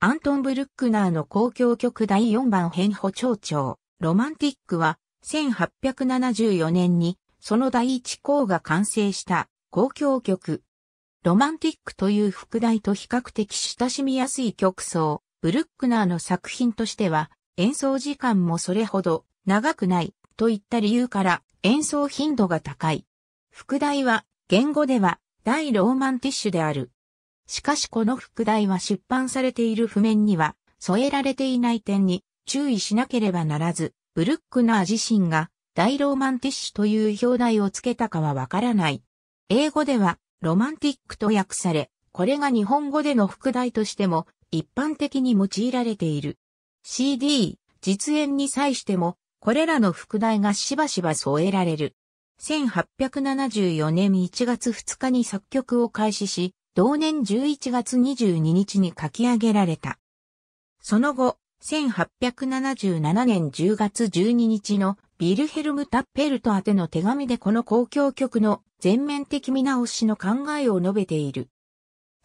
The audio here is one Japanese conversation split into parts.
アントン・ブルックナーの公共曲第4番編補聴調、ロマンティックは、1874年に、その第一項が完成した公共曲。ロマンティックという副題と比較的親しみやすい曲奏、ブルックナーの作品としては、演奏時間もそれほど長くないといった理由から演奏頻度が高い。副題は、言語では、大ローマンティッシュである。しかしこの副題は出版されている譜面には添えられていない点に注意しなければならず、ブルックナー自身が大ローマンティッシュという表題をつけたかはわからない。英語ではロマンティックと訳され、これが日本語での副題としても一般的に用いられている。CD、実演に際しても、これらの副題がしばしば添えられる。1874年1月2日に作曲を開始し、同年11月22日に書き上げられた。その後、1877年10月12日のビルヘルム・タッペルト宛ての手紙でこの公共局の全面的見直しの考えを述べている。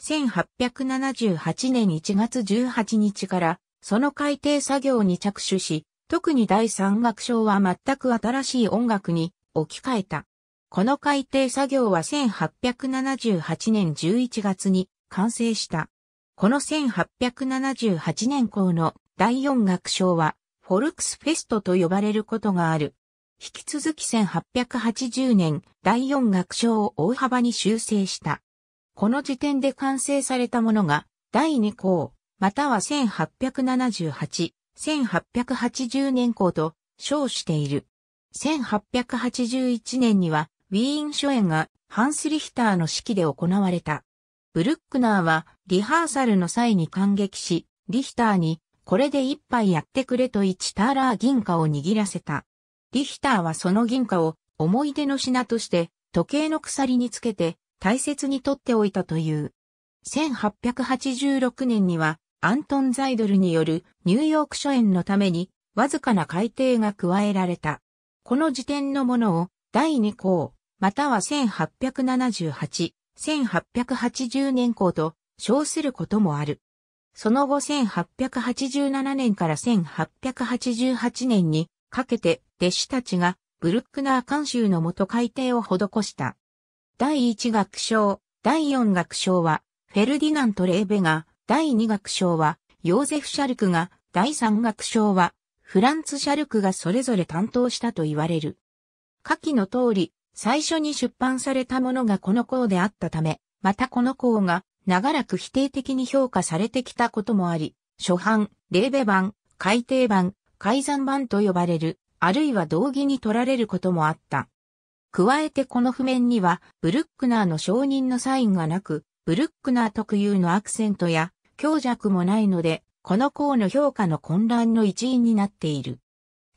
1878年1月18日からその改定作業に着手し、特に第三楽章は全く新しい音楽に置き換えた。この改定作業は1878年11月に完成した。この1878年校の第四楽章は、フォルクスフェストと呼ばれることがある。引き続き1880年第四楽章を大幅に修正した。この時点で完成されたものが、第二項、または1878、1880年項と称している。1881年にはウィーン初演がハンス・リヒターの指揮で行われた。ブルックナーはリハーサルの際に感激し、リヒターにこれで一杯やってくれと1ターラー銀貨を握らせた。リヒターはその銀貨を思い出の品として時計の鎖につけて大切に取っておいたという。1886年にはアントン・ザイドルによるニューヨーク初演のためにわずかな改定が加えられた。この時点のものを第2項または1878、1880年校と称することもある。その後1887年から1888年にかけて弟子たちがブルックナー監修のもと改定を施した。第1学章、第4学章はフェルディナント・レーベが、第2学章はヨーゼフ・シャルクが、第3学章はフランツ・シャルクがそれぞれ担当したと言われる。下記の通り、最初に出版されたものがこの項であったため、またこの項が長らく否定的に評価されてきたこともあり、初版、レーベ版、改訂版、改ざん版と呼ばれる、あるいは同義に取られることもあった。加えてこの譜面には、ブルックナーの承認のサインがなく、ブルックナー特有のアクセントや強弱もないので、この項の評価の混乱の一因になっている。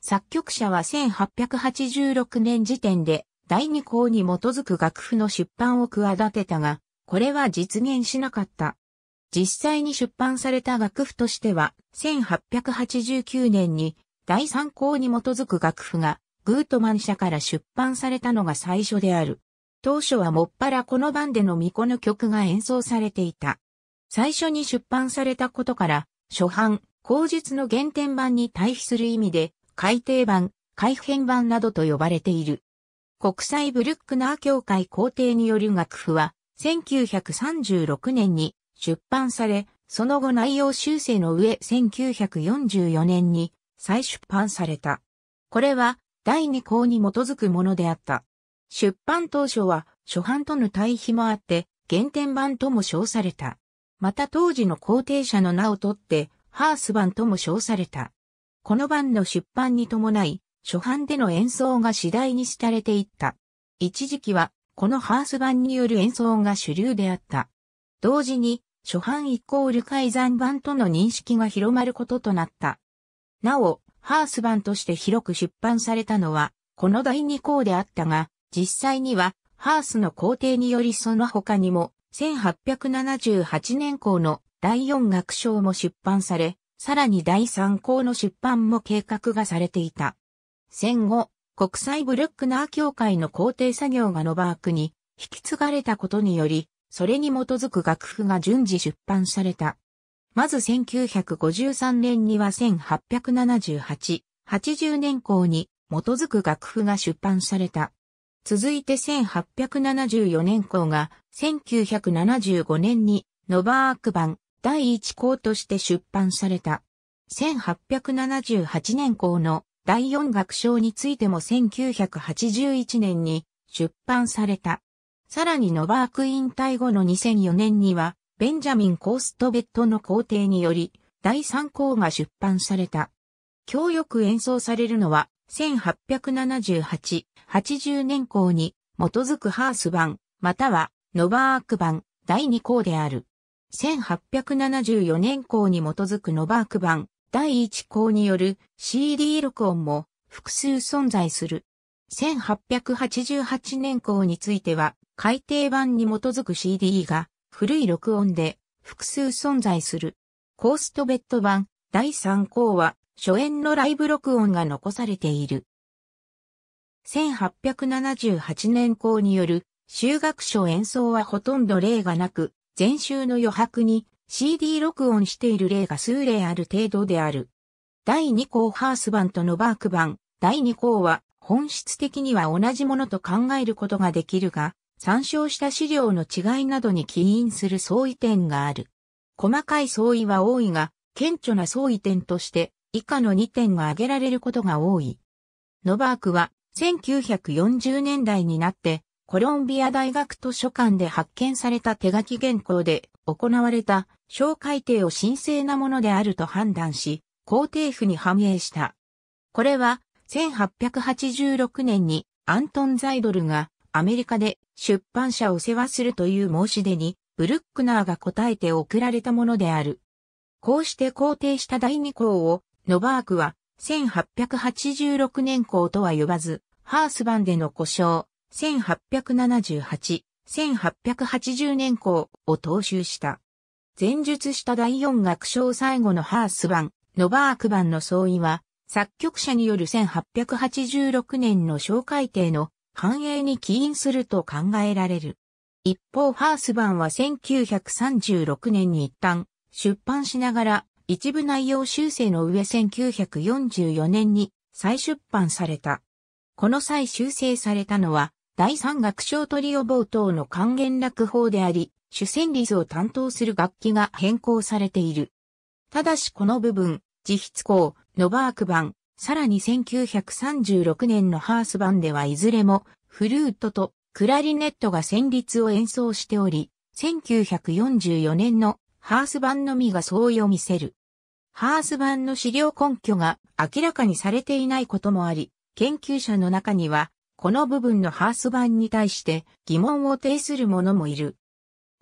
作曲者は1886年時点で第二項に基づく楽譜の出版を企てたが、これは実現しなかった。実際に出版された楽譜としては、1889年に第三項に基づく楽譜がグートマン社から出版されたのが最初である。当初はもっぱらこの版での巫女の曲が演奏されていた。最初に出版されたことから、初版、口述の原点版に対比する意味で、改訂版、改編版などと呼ばれている。国際ブルックナー協会皇帝による楽譜は、1936年に出版され、その後内容修正の上1944年に再出版された。これは第二項に基づくものであった。出版当初は初版との対比もあって、原点版とも称された。また当時の皇帝者の名をとって、ハース版とも称された。この版の出版に伴い、初版での演奏が次第に廃れていった。一時期は、このハース版による演奏が主流であった。同時に、初版イコール改ざん版との認識が広まることとなった。なお、ハース版として広く出版されたのは、この第二項であったが、実際には、ハースの工程によりその他にも、1878年項の第四楽章も出版され、さらに第三項の出版も計画がされていた。戦後、国際ブルックナー協会の工程作業がノバークに引き継がれたことにより、それに基づく楽譜が順次出版された。まず1953年には1878、80年校に基づく楽譜が出版された。続いて1874年校が1975年にノバーク版第1項として出版された。1878年校の第4楽章についても1981年に出版された。さらにノバーク引退後の2004年には、ベンジャミン・コーストベッドの皇帝により、第3項が出版された。強力よく演奏されるのは、1878、80年項に基づくハース版、またはノバーク版第2項である。1874年項に基づくノバーク版第一項による CD 録音も複数存在する。1888年項については、改訂版に基づく CD が古い録音で複数存在する。コーストベッド版第3項は初演のライブ録音が残されている。1878年項による修学書演奏はほとんど例がなく、前週の余白に CD 録音している例が数例ある程度である。第2項ハース版とノバーク版、第2項は本質的には同じものと考えることができるが、参照した資料の違いなどに起因する相違点がある。細かい相違は多いが、顕著な相違点として以下の2点が挙げられることが多い。ノバークは1940年代になってコロンビア大学図書館で発見された手書き原稿で行われた小改定を神聖なものであると判断し、皇帝府に反映した。これは1886年にアントン・ザイドルがアメリカで出版社を世話するという申し出にブルックナーが答えて送られたものである。こうして肯定した第二項をノバークは1886年項とは呼ばず、ハース版での故障、1878、1880年校を踏襲した。前述した第四楽章最後のハース版、ノバーク版の相違は、作曲者による1886年の小改定の繁栄に起因すると考えられる。一方、ハース版は1936年に一旦出版しながら一部内容修正の上1944年に再出版された。この際修正されたのは第三楽章トリオ冒頭の還元楽法であり、主旋律を担当する楽器が変更されている。ただしこの部分、自筆校、ノバーク版、さらに1936年のハース版ではいずれも、フルートとクラリネットが旋律を演奏しており、1944年のハース版のみがそう読みせる。ハース版の資料根拠が明らかにされていないこともあり、研究者の中にはこの部分のハース版に対して疑問を呈する者もいる。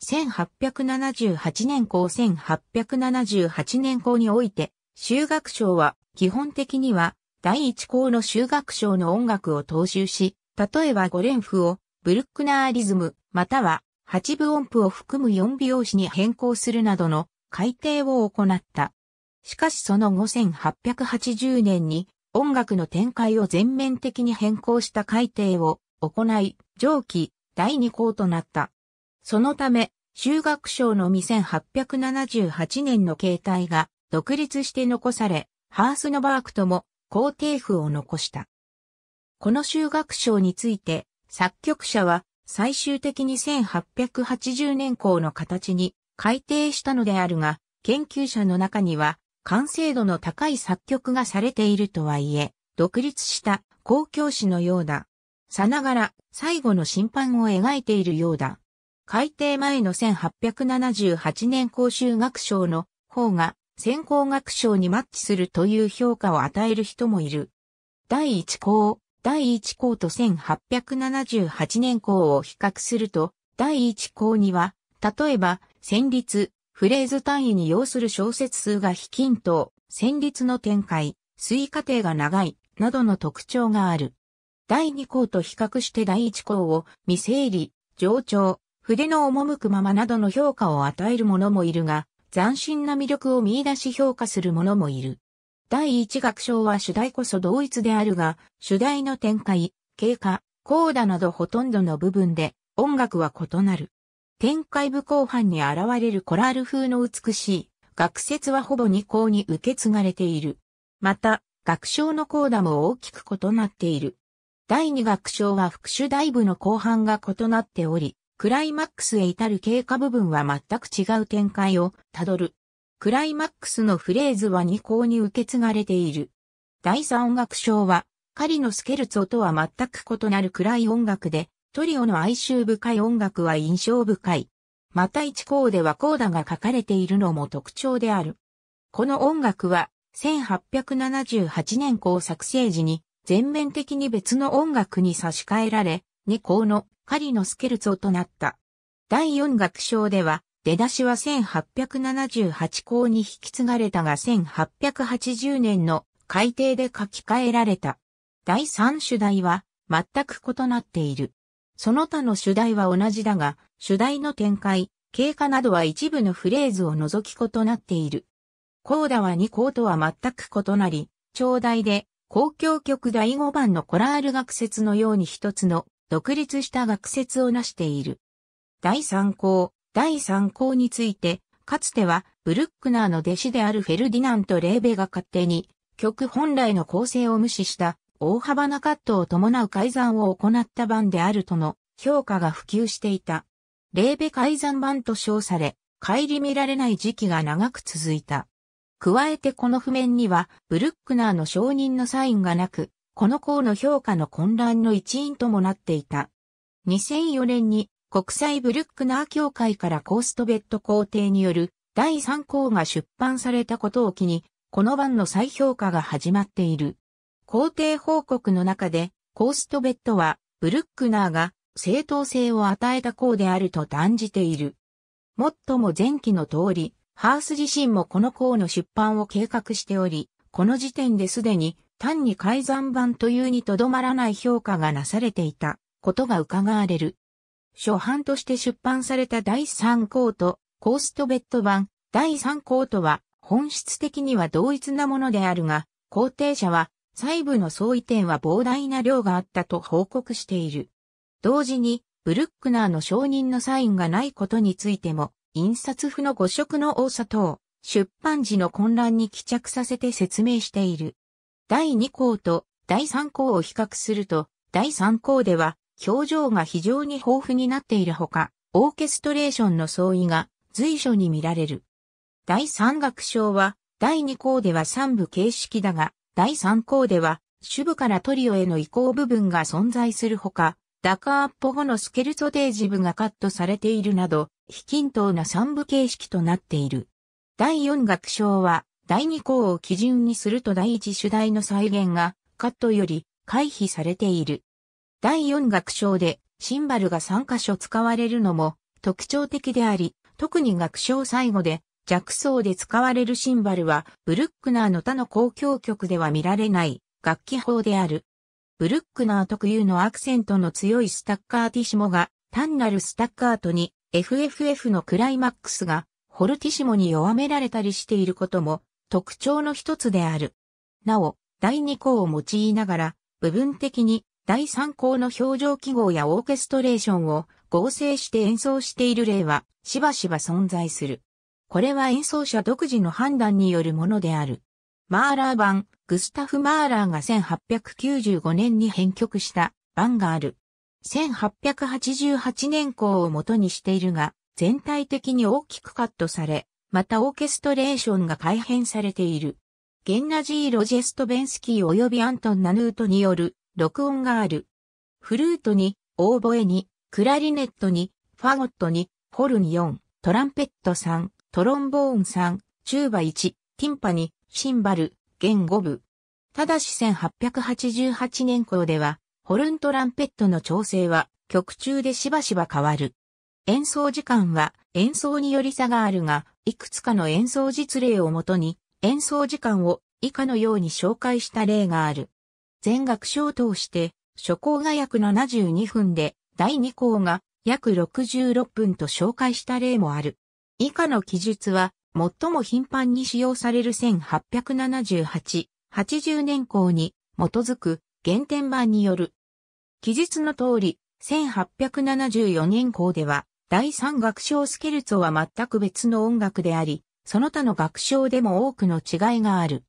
1878年後1878年後において、修学賞は基本的には第一校の修学賞の音楽を踏襲し、例えば5連符をブルックナーリズムまたは8分音符を含む4拍子に変更するなどの改定を行った。しかしその後1880年に音楽の展開を全面的に変更した改定を行い、上記第2項となった。そのため、修学賞の2878年の形態が独立して残され、ハースノバークとも肯定譜を残した。この修学賞について、作曲者は最終的に1880年項の形に改定したのであるが、研究者の中には完成度の高い作曲がされているとはいえ、独立した公共詩のようだ。さながら最後の審判を描いているようだ。改定前の1878年公衆学賞の方が先行学賞にマッチするという評価を与える人もいる。第1項、第1項と1878年項を比較すると、第1項には、例えば、旋律、フレーズ単位に要する小説数が非均等、旋律の展開、推過程が長い、などの特徴がある。第2項と比較して第1項を未整理、上調、筆の赴くままなどの評価を与える者もいるが、斬新な魅力を見出し評価する者もいる。第1楽章は主題こそ同一であるが、主題の展開、経過、コーダなどほとんどの部分で音楽は異なる。展開部後半に現れるコラール風の美しい学説はほぼ二項に受け継がれている。また、学章のコーダも大きく異なっている。第二学章は復主大部の後半が異なっており、クライマックスへ至る経過部分は全く違う展開をたどる。クライマックスのフレーズは二項に受け継がれている。第三音楽章は、狩りのスケルツォとは全く異なる暗い音楽で、トリオの哀愁深い音楽は印象深い。また一項ではコーダが書かれているのも特徴である。この音楽は1878年校作成時に全面的に別の音楽に差し替えられ、二校の狩りのスケルツォとなった。第四楽章では、出だしは1878校に引き継がれたが1880年の改定で書き換えられた。第三主題は全く異なっている。その他の主題は同じだが、主題の展開、経過などは一部のフレーズを除き異なっている。コーダは2項とは全く異なり、長大で、公共曲第5番のコラール学説のように一つの独立した学説を成している。第3項、第3項について、かつてはブルックナーの弟子であるフェルディナント・レーベが勝手に曲本来の構成を無視した大幅なカットを伴う改ざんを行った版であるとの評価が普及していた。レーベ改ざん版と称され、帰り見られない時期が長く続いた。加えてこの譜面には、ブルックナーの承認のサインがなく、この項の評価の混乱の一因ともなっていた。2004年に国際ブルックナー協会からコーストベッド皇帝による第3項が出版されたことを機に、この版の再評価が始まっている。工程報告の中で、コーストベッドは、ブルックナーが正当性を与えた項であると断じている。もっとも前期の通り、ハース自身もこの項の出版を計画しており、この時点ですでに単に改ざん版というにとどまらない評価がなされていたことが伺われる。初版として出版された第3項とコーストベッド版第3項とは本質的には同一なものであるが、肯定者は細部の相違点は膨大な量があったと報告している。同時に、ブルックナーの承認のサインがないことについても、印刷譜の誤色の多さ等、出版時の混乱に帰着させて説明している。第2項と第3項を比較すると、第3項では、表情が非常に豊富になっているほか、オーケストレーションの相違が随所に見られる。第3楽章は、第2項では3部形式だが、第3項では、主部からトリオへの移行部分が存在するほか、ダカーッポ後のスケルソデージ部がカットされているなど、非均等な三部形式となっている。第4楽章は、第2項を基準にすると第1主題の再現が、カットより回避されている。第4楽章で、シンバルが3箇所使われるのも特徴的であり、特に楽章最後で弱奏で使われるシンバルは、ブルックナーの他の公共曲では見られない楽器法である。ブルックナー特有のアクセントの強いスタッカーティシモが、単なるスタッカートに FFF のクライマックスが、ホルティシモに弱められたりしていることも特徴の一つである。なお、第二項を用いながら、部分的に第三項の表情記号やオーケストレーションを合成して演奏している例はしばしば存在する。これは演奏者独自の判断によるものである。マーラー版、グスタフ・マーラーが1895年に編曲した版がある。1888年校を元にしているが、全体的に大きくカットされ、またオーケストレーションが改変されている。ゲンナジー・ロジェスト・ベンスキー及びアントン・ナヌートによる録音がある。フルートに、オーボエに、クラリネットに、ファゴットに、ホルン4、トランペット3、トロンボーン3、チューバ1、ティンパニ、シンバル、弦5部。ただし1888年頃では、ホルントランペットの調整は曲中でしばしば変わる。演奏時間は演奏により差があるが、いくつかの演奏実例をもとに、演奏時間を以下のように紹介した例がある。全楽章通して、初項が約72分で、第2項が約66分と紹介した例もある。以下の記述は、最も頻繁に使用される1878、80年校に基づく原点版による。記述の通り、1874年校では、第三楽章スケルツォは全く別の音楽であり、その他の楽章でも多くの違いがある。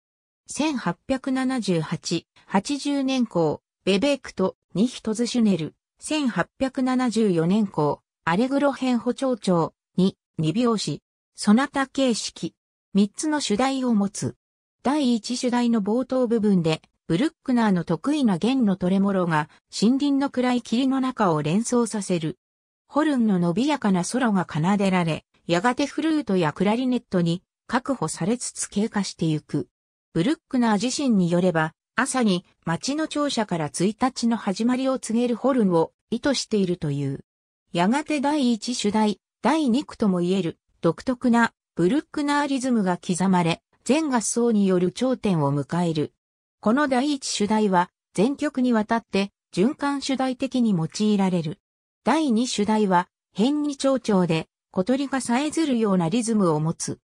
1878、80年校。ベベークとニヒトズシュネル、1874年校。アレグロ編補聴長、二拍子、そなた形式、三つの主題を持つ。第一主題の冒頭部分で、ブルックナーの得意な弦のトレモロが森林の暗い霧の中を連想させる。ホルンの伸びやかな空が奏でられ、やがてフルートやクラリネットに確保されつつ経過してゆく。ブルックナー自身によれば、朝に町の庁舎から1日の始まりを告げるホルンを意図しているという。やがて第一主題、第2句とも言える独特なブルックナーリズムが刻まれ、全合奏による頂点を迎える。この第一主題は全曲にわたって循環主題的に用いられる。第二主題は変に長調で小鳥がさえずるようなリズムを持つ。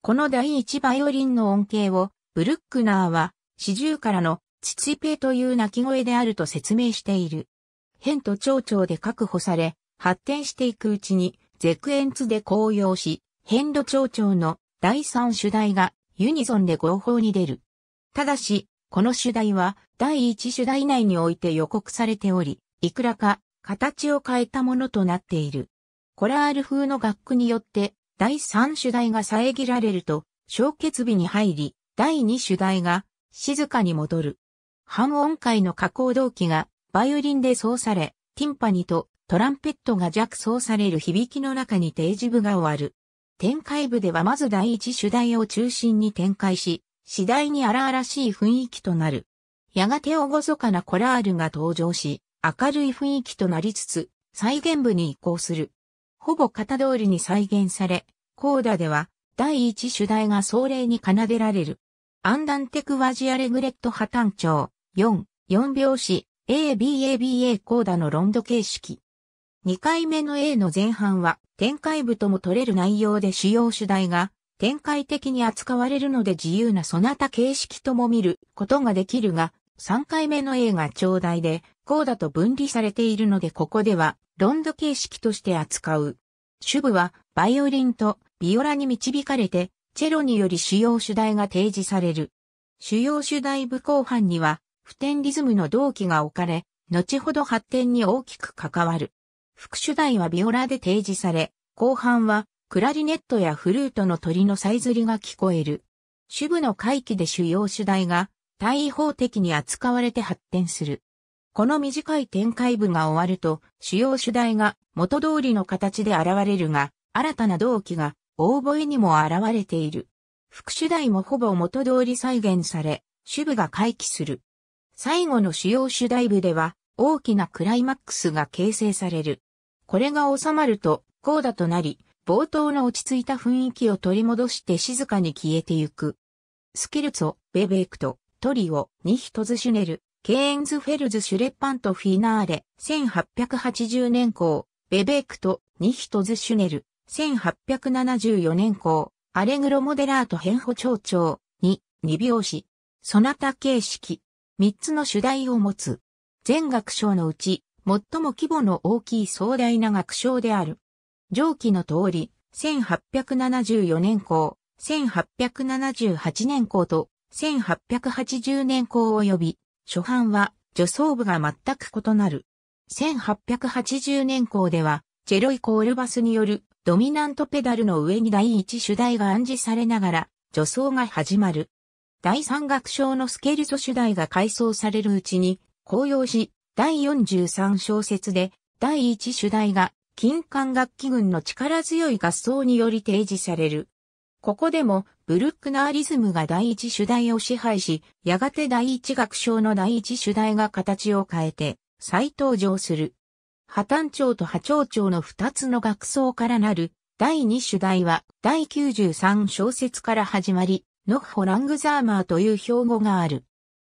この第一バイオリンの音形をブルックナーは四十からのチチペという鳴き声であると説明している。変と長調で確保され、発展していくうちに、ゼクエンツで紅葉し、遍路町長の第三主題がユニゾンで合法に出る。ただし、この主題は第一主題内において予告されており、いくらか形を変えたものとなっている。コラール風の楽句によって第三主題が遮られると、消結日に入り、第二主題が静かに戻る。半音階の加工動機がバイオリンで奏され、ティンパニとトランペットが弱奏される響きの中に定時部が終わる。展開部ではまず第一主題を中心に展開し、次第に荒々しい雰囲気となる。やがて厳かなコラールが登場し、明るい雰囲気となりつつ、再現部に移行する。ほぼ型通りに再現され、コーダでは第一主題が壮麗に奏でられる。アンダンテクワジアレグレット破綻調4、4拍子、ABABA コーダのロンド形式。2回目の A の前半は展開部とも取れる内容で主要主題が展開的に扱われるので自由なそなた形式とも見ることができるが、3回目の A が長大で、こうだと分離されているのでここでは、ロンド形式として扱う。主部は、バイオリンとビオラに導かれて、チェロにより主要主題が提示される。主要主題部後半には、普天リズムの同期が置かれ、後ほど発展に大きく関わる。副主題はビオラで提示され、後半はクラリネットやフルートの鳥のさえずりが聞こえる。主部の回帰で主要主題が対位法的に扱われて発展する。この短い展開部が終わると、主要主題が元通りの形で現れるが、新たな動機がオーボエにも現れている。副主題もほぼ元通り再現され、主部が回帰する。最後の主要主題部では、大きなクライマックスが形成される。これが収まると、うだとなり、冒頭の落ち着いた雰囲気を取り戻して静かに消えてゆく。スキルツォ、ベベークト、トリオ、ニヒトズシュネル、ケーンズフェルズシュレッパントフィナーレ、1880年校、ベベークト、ニヒトズシュネル、1874年校、アレグロモデラート変町長に、二拍子、ソナタ形式、三つの主題を持つ。全学章のうち、最も規模の大きい壮大な学章である。上記の通り、1874年校、1878年校と1880年校及び、初版は助走部が全く異なる。1880年校では、チェロイコールバスによるドミナントペダルの上に第一主題が暗示されながら、助走が始まる。第三楽章のスケルト主題が改装されるうちに、紅葉し、第43小節で、第1主題が、金管楽器群の力強い合奏により提示される。ここでも、ブルックナーリズムが第一主題を支配し、やがて第一楽章の第一主題が形を変えて、再登場する。破綻調と破調調の二つの楽奏からなる、第二主題は、第93小節から始まり、ノッホ・ラングザーマーという標語がある。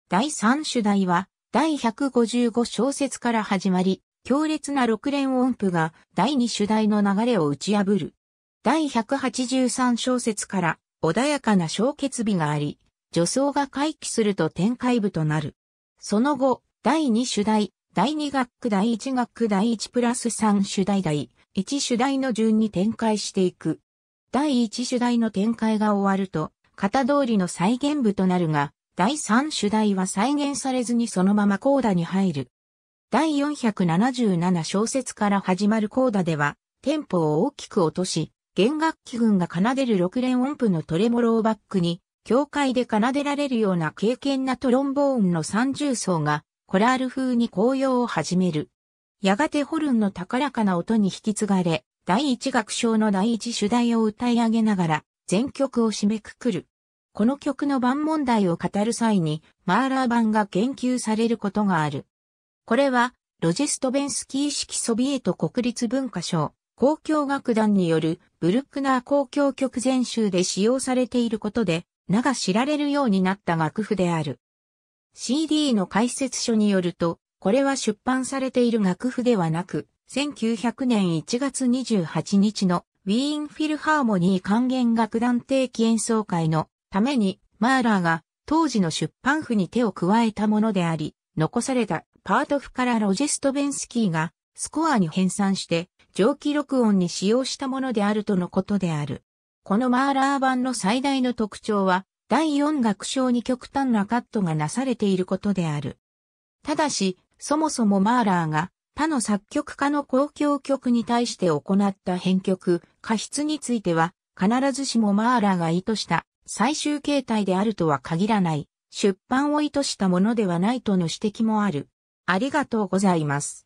第3主題は、第155小節から始まり、強烈な6連音符が第2主題の流れを打ち破る。第183小節から穏やかな小結日があり、助走が回帰すると展開部となる。その後、第2主題、第2学区第1学区第1プラス3主題第1主題の順に展開していく。第1主題の展開が終わると、型通りの再現部となるが、第3主題は再現されずにそのままコーダに入る。第477小節から始まるコーダでは、テンポを大きく落とし、弦楽器群が奏でる6連音符のトレモローバックに、教会で奏でられるような経験なトロンボーンの三重奏が、コラール風に紅葉を始める。やがてホルンの高らかな音に引き継がれ、第一楽章の第一主題を歌い上げながら、全曲を締めくくる。この曲の版問題を語る際に、マーラー版が言及されることがある。これは、ロジェストベンスキー式ソビエト国立文化賞、公共楽団によるブルックナー公共曲全集で使用されていることで、名が知られるようになった楽譜である。CD の解説書によると、これは出版されている楽譜ではなく、1900年1月28日のウィーンフィルハーモニー管弦楽団定期演奏会のために、マーラーが当時の出版譜に手を加えたものであり、残されたパート譜からロジェストベンスキーがスコアに編纂して蒸気録音に使用したものであるとのことである。このマーラー版の最大の特徴は第4楽章に極端なカットがなされていることである。ただし、そもそもマーラーが他の作曲家の公共曲に対して行った編曲、過失については、必ずしもマーラーが意図した最終形態であるとは限らない、出版を意図したものではないとの指摘もある。ありがとうございます。